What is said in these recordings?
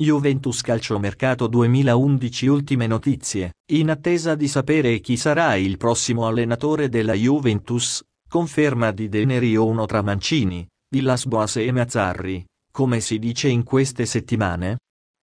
Juventus Calciomercato 2011 Ultime notizie, in attesa di sapere chi sarà il prossimo allenatore della Juventus, conferma di Denerio 1 tra Mancini, Villas Boas e Mazzarri, come si dice in queste settimane?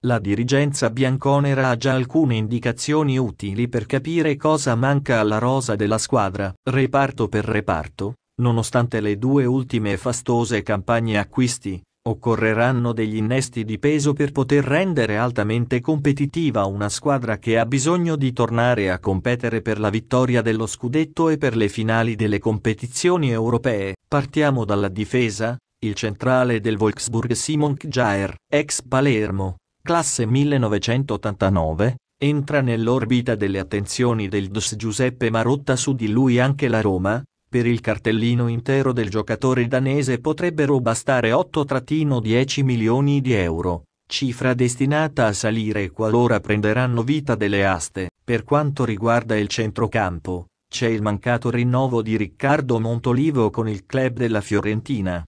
La dirigenza bianconera ha già alcune indicazioni utili per capire cosa manca alla rosa della squadra, reparto per reparto, nonostante le due ultime fastose campagne acquisti, Occorreranno degli innesti di peso per poter rendere altamente competitiva una squadra che ha bisogno di tornare a competere per la vittoria dello scudetto e per le finali delle competizioni europee. Partiamo dalla difesa, il centrale del Volksburg Simon Kjaer, ex Palermo, classe 1989, entra nell'orbita delle attenzioni del DOS Giuseppe Marotta su di lui anche la Roma, per il cartellino intero del giocatore danese potrebbero bastare 8-10 milioni di euro, cifra destinata a salire qualora prenderanno vita delle aste. Per quanto riguarda il centrocampo, c'è il mancato rinnovo di Riccardo Montolivo con il club della Fiorentina.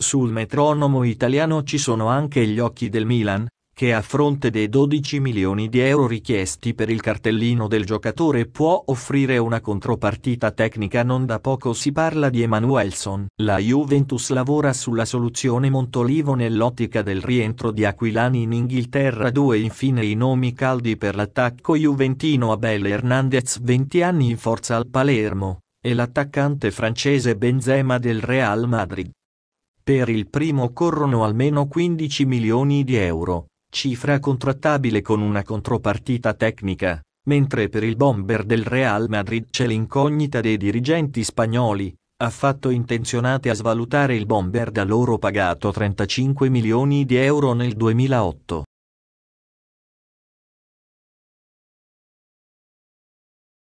Sul metronomo italiano ci sono anche gli occhi del Milan, che a fronte dei 12 milioni di euro richiesti per il cartellino del giocatore può offrire una contropartita tecnica non da poco si parla di Emanuelson. La Juventus lavora sulla soluzione Montolivo nell'ottica del rientro di Aquilani in Inghilterra. Due infine i nomi caldi per l'attacco juventino Abel Hernandez 20 anni in forza al Palermo, e l'attaccante francese Benzema del Real Madrid. Per il primo corrono almeno 15 milioni di euro cifra contrattabile con una contropartita tecnica, mentre per il bomber del Real Madrid c'è l'incognita dei dirigenti spagnoli, affatto intenzionati a svalutare il bomber da loro pagato 35 milioni di euro nel 2008.